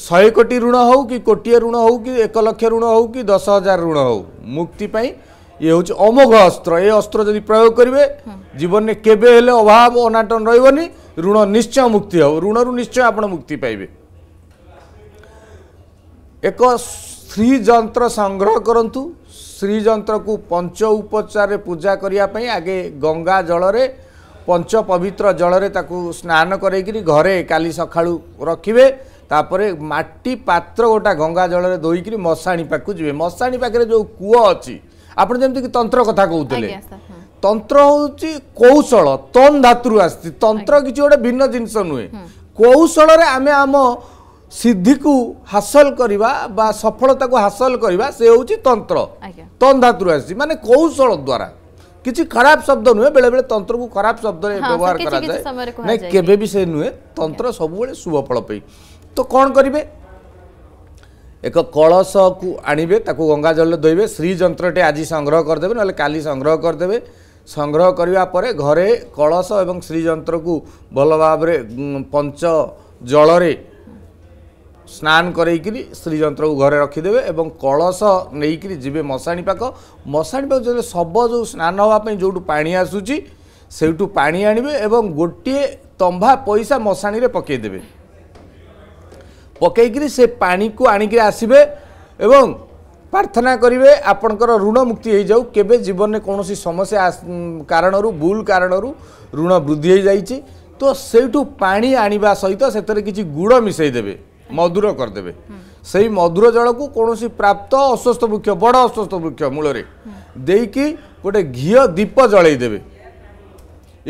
ଶହେ କୋଟି ଋଣ ହେଉ କି କୋଟିଏ ଋଣ ହେଉ କି ଏକ ଲକ୍ଷ ଋଣ ହେଉ କି ଦଶ ହଜାର ଋଣ ହେଉ ମୁକ୍ତି ପାଇଁ ଇଏ ହେଉଛି ଅମୋଘ ଅସ୍ତ୍ର ଏ ଅସ୍ତ୍ର ଯଦି ପ୍ରୟୋଗ କରିବେ ଜୀବନରେ କେବେ ହେଲେ ଅଭାବ ଅନାଟନ ରହିବନି ଋଣ ନିଶ୍ଚୟ ମୁକ୍ତି ହେବ ଋଣରୁ ନିଶ୍ଚୟ ଆପଣ ମୁକ୍ତି ପାଇବେ ଏକ ସ୍ତ୍ରୀ ଯନ୍ତ୍ର ସଂଗ୍ରହ କରନ୍ତୁ ସ୍ତ୍ରୀ ଯନ୍ତ୍ରକୁ ପଞ୍ଚ ଉପଚାରରେ ପୂଜା କରିବା ପାଇଁ ଆଗେ ଗଙ୍ଗା ଜଳରେ ପଞ୍ଚ ପବିତ୍ର ଜଳରେ ତାକୁ ସ୍ନାନ କରାଇକିରି ଘରେ କାଲି ସକାଳୁ ରଖିବେ ତାପରେ ମାଟି ପାତ୍ର ଗୋଟା ଗଙ୍ଗା ଜଳରେ ଧୋଇକିରି ମଶାଣୀ ପାଖକୁ ଯିବେ ମଶାଣୀ ପାଖରେ ଯେଉଁ କୂଅ ଅଛି ଆପଣ ଯେମିତିକି ତନ୍ତ୍ର କଥା କହୁଥିଲେ ତନ୍ତ୍ର ହେଉଛି କୌଶଳ ତନ୍ ଧାତୁରୁ ଆସିଛି ତନ୍ତ୍ର କିଛି ଗୋଟେ ଭିନ୍ନ ଜିନିଷ ନୁହେଁ କୌଶଳରେ ଆମେ ଆମ ସିଦ୍ଧିକୁ ହାସଲ କରିବା ବା ସଫଳତାକୁ ହାସଲ କରିବା ସେ ହେଉଛି ତନ୍ତ୍ର ତନ୍ ଧାତୁରୁ ଆସିଛି ମାନେ କୌଶଳ ଦ୍ୱାରା କିଛି ଖରାପ ଶବ୍ଦ ନୁହେଁ ବେଳେବେଳେ ତନ୍ତ୍ରକୁ ଖରାପ ଶବ୍ଦରେ ବ୍ୟବହାର କରାଯାଏ ନାଇଁ କେବେ ବି ସେ ନୁହେଁ ତନ୍ତ୍ର ସବୁବେଳେ ଶୁଭଫଳ ପାଇଁ ତ କ'ଣ କରିବେ ଏକ କଳସକୁ ଆଣିବେ ତାକୁ ଗଙ୍ଗା ଜଳରେ ଧୋଇବେ ଶ୍ରୀଯନ୍ତ୍ରଟି ଆଜି ସଂଗ୍ରହ କରିଦେବେ ନହେଲେ କାଲି ସଂଗ୍ରହ କରିଦେବେ ସଂଗ୍ରହ କରିବା ପରେ ଘରେ କଳସ ଏବଂ ଶ୍ରୀଯନ୍ତ୍ରକୁ ଭଲ ଭାବରେ ପଞ୍ଚ ଜଳରେ ସ୍ନାନ କରେଇକିରି ଶ୍ରୀଯନ୍ତ୍ରକୁ ଘରେ ରଖିଦେବେ ଏବଂ କଳସ ନେଇକିରି ଯିବେ ମଶାଣି ପାଖ ମଶାଣି ପାଖ ଯେତେବେଳେ ଶବ ଯେଉଁ ସ୍ନାନ ହେବା ପାଇଁ ଯେଉଁଠୁ ପାଣି ଆସୁଛି ସେଇଠୁ ପାଣି ଆଣିବେ ଏବଂ ଗୋଟିଏ ତମ୍ଭା ପଇସା ମଶାଣିରେ ପକେଇଦେବେ ପକେଇକିରି ସେ ପାଣିକୁ ଆଣିକିରି ଆସିବେ ଏବଂ ପ୍ରାର୍ଥନା କରିବେ ଆପଣଙ୍କର ଋଣ ମୁକ୍ତି ହୋଇଯାଉ କେବେ ଜୀବନରେ କୌଣସି ସମସ୍ୟା କାରଣରୁ ଭୁଲ କାରଣରୁ ଋଣ ବୃଦ୍ଧି ହୋଇଯାଇଛି ତ ସେଇଠୁ ପାଣି ଆଣିବା ସହିତ ସେଥିରେ କିଛି ଗୁଡ଼ ମିଶାଇଦେବେ ମଧୁର କରିଦେବେ ସେଇ ମଧୁର ଜଳକୁ କୌଣସି ପ୍ରାପ୍ତ ଅସ୍ୱସ୍ଥ ବୃକ୍ଷ ବଡ଼ ଅସ୍ୱସ୍ଥ ବୃକ୍ଷ ମୂଳରେ ଦେଇକି ଗୋଟେ ଘିଅ ଦୀପ ଜଳାଇ ଦେବେ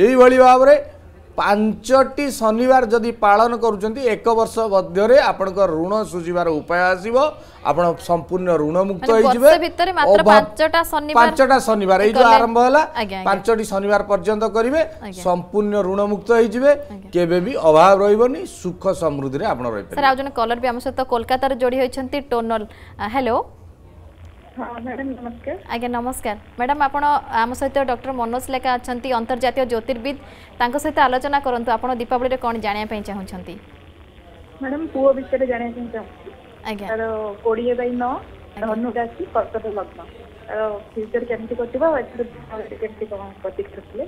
ଏଇଭଳି ଭାବରେ ପାଞ୍ଚଟି ଶନିବାର ଯଦି ପାଳନ କରୁଛନ୍ତି ଏକ ବର୍ଷ ମଧ୍ୟରେ ଆପଣଙ୍କ ଋଣ ସୁଝିବାର ଉପାୟ ଆସିବ ଆପଣ ସମ୍ପୂର୍ଣ୍ଣ ଋଣ ମୁକ୍ତ ହେଇଯିବେ ପାଞ୍ଚଟା ଶନିବାର ଏଇ ଯୋଉ ଆରମ୍ଭ ହେଲା ପାଞ୍ଚଟି ଶନିବାର ପର୍ଯ୍ୟନ୍ତ କରିବେ ସମ୍ପୂର୍ଣ୍ଣ ଋଣ ମୁକ୍ତ ହେଇଯିବେ କେବେ ବି ଅଭାବ ରହିବନି ସୁଖ ସମୃଦ୍ଧିରେ ଆପଣ ରହିବେ ଆଉ ଜଣେ କଲର ବି ଆମ ସହିତ କୋଲକାତାରେ ଯୋଡ଼ି ହୋଇଛନ୍ତି ଟୋନଲ ହ୍ୟାଲୋ ଆଜ୍ଞା ନମସ୍କାର ମ୍ୟାଡ଼ାମ୍ ଆପଣ ଆମ ସହିତ ଡକ୍ଟର ମନୋଜ ଲେଖା ଅଛନ୍ତି ଅନ୍ତର୍ଜାତୀୟ ଜ୍ୟୋତିର୍ବିଦ ତାଙ୍କ ସହିତ ଆଲୋଚନା କରନ୍ତୁ ଆପଣ ଦୀପାବଳିରେ କ'ଣ ଜାଣିବା ପାଇଁ ଚାହୁଁଛନ୍ତି ମ୍ୟାଡ଼ାମ୍ ପୁଅ ବିଷୟରେ ଜାଣିବା ପାଇଁ ଚାହୁଁଛି ଆଜ୍ଞା ତାର କୋଡ଼ିଏ ବାଇ ନଅ ଧନୁ ରାଶି କର୍କଟ ଲଗ୍ନ ତାର ଫ୍ୟୁଚର୍ କେମିତି କଟିବ ଏଥିରେ କେମିତି କ'ଣ ପ୍ରତୀକ୍ଷା ଥିଲେ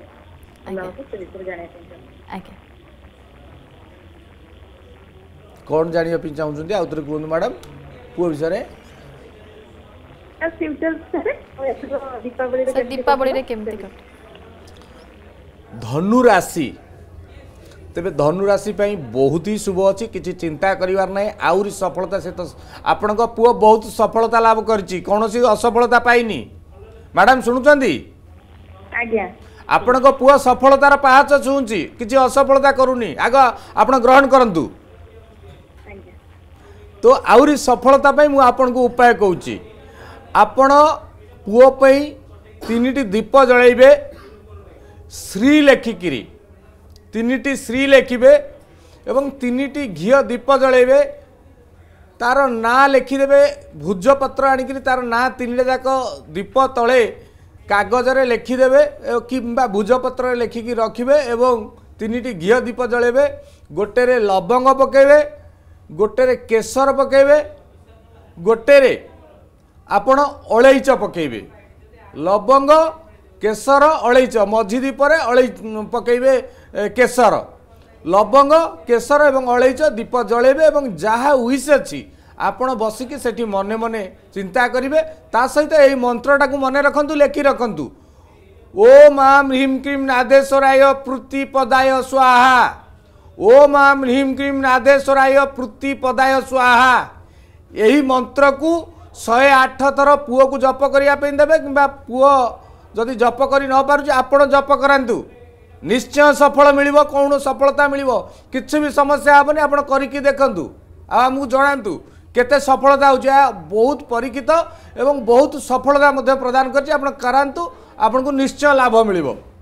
ସେ ବିଷୟରେ ଜାଣିବା ପାଇଁ ଚାହୁଁଛି ଆଜ୍ଞା କ'ଣ ଜାଣିବା ପାଇଁ ଚାହୁଁଛନ୍ତି ଆଉ ଥରେ କୁହନ୍ତୁ ମ୍ୟାଡ଼ାମ୍ ପୁଅ ବିଷୟରେ ଦୀପାବଳିରେ କେମିତି ଧନୁ ରାଶି ତେବେ ଧନୁ ରାଶି ପାଇଁ ବହୁତ ହିଁ ଶୁଭ ଅଛି କିଛି ଚିନ୍ତା କରିବାର ନାହିଁ ଆହୁରି ସଫଳତା ସହିତ ଆପଣଙ୍କ ପୁଅ ବହୁତ ସଫଳତା ଲାଭ କରିଛି କୌଣସି ଅସଫଳତା ପାଇନି ମ୍ୟାଡ଼ାମ୍ ଶୁଣୁଛନ୍ତି ଆଜ୍ଞା ଆପଣଙ୍କ ପୁଅ ସଫଳତାର ପାହାଚ ଛୁଉଁଛି କିଛି ଅସଫଳତା କରୁନି ଆଗ ଆପଣ ଗ୍ରହଣ କରନ୍ତୁ ତ ଆହୁରି ସଫଳତା ପାଇଁ ମୁଁ ଆପଣଙ୍କୁ ଉପାୟ କହୁଛି ଆପଣ ପୁଅ ପାଇଁ ତିନିଟି ଦୀପ ଜଳାଇବେ ଶ୍ରୀ ଲେଖିକିରି ତିନିଟି ଶ୍ରୀ ଲେଖିବେ ଏବଂ ତିନିଟି ଘିଅ ଦୀପ ଜଳାଇବେ ତାର ନାଁ ଲେଖିଦେବେ ଭୁଜପତ୍ର ଆଣିକିରି ତାର ନାଁ ତିନିଟା ଯାକ ଦୀପ ତଳେ କାଗଜରେ ଲେଖିଦେବେ କିମ୍ବା ଭୁଜପତ୍ରରେ ଲେଖିକି ରଖିବେ ଏବଂ ତିନିଟି ଘିଅ ଦୀପ ଜଳାଇବେ ଗୋଟେରେ ଲବଙ୍ଗ ପକାଇବେ ଗୋଟେରେ କେଶର ପକାଇବେ ଗୋଟେରେ ଆପଣ ଅଳେଇଚ ପକେଇବେ ଲବଙ୍ଗ କେଶର ଅଳେଇଚ ମଝିଦି ପରେ ଅଳେଇ ପକେଇବେ କେଶର ଲବଙ୍ଗ କେଶର ଏବଂ ଅଳେଇଚ ଦୀପ ଜଳେଇବେ ଏବଂ ଯାହା ଉଇସ୍ ଅଛି ଆପଣ ବସିକି ସେଠି ମନେ ମନେ ଚିନ୍ତା କରିବେ ତା ସହିତ ଏହି ମନ୍ତ୍ରଟାକୁ ମନେ ରଖନ୍ତୁ ଲେଖି ରଖନ୍ତୁ ଓ ମା ମ୍ରିମ୍ କ୍ରିମ୍ ନାଦେଶ୍ୱରାୟ ପୃଥି ପଦାୟ ସ୍ୱାହା ଓ ମା ମ୍ରିମ୍ କ୍ରିମ୍ ନାଦେଶ୍ୱରାୟ ପୃଥି ପଦାୟ ସ୍ୱାହା ଏହି ମନ୍ତ୍ରକୁ ଶହେ ଆଠ ଥର ପୁଅକୁ ଜପ କରିବା ପାଇଁ ଦେବେ କିମ୍ବା ପୁଅ ଯଦି ଜପ କରି ନ ପାରୁଛି ଆପଣ ଜପ କରାନ୍ତୁ ନିଶ୍ଚୟ ସଫଳ ମିଳିବ କ'ଣ ସଫଳତା ମିଳିବ କିଛି ବି ସମସ୍ୟା ହେବନି ଆପଣ କରିକି ଦେଖନ୍ତୁ ଆଉ ଆମକୁ ଜଣାନ୍ତୁ କେତେ ସଫଳତା ହେଉଛି ଏହା ବହୁତ ପରୀକ୍ଷିତ ଏବଂ ବହୁତ ସଫଳତା ମଧ୍ୟ ପ୍ରଦାନ କରିଛି ଆପଣ କରାନ୍ତୁ ଆପଣଙ୍କୁ ନିଶ୍ଚୟ ଲାଭ ମିଳିବ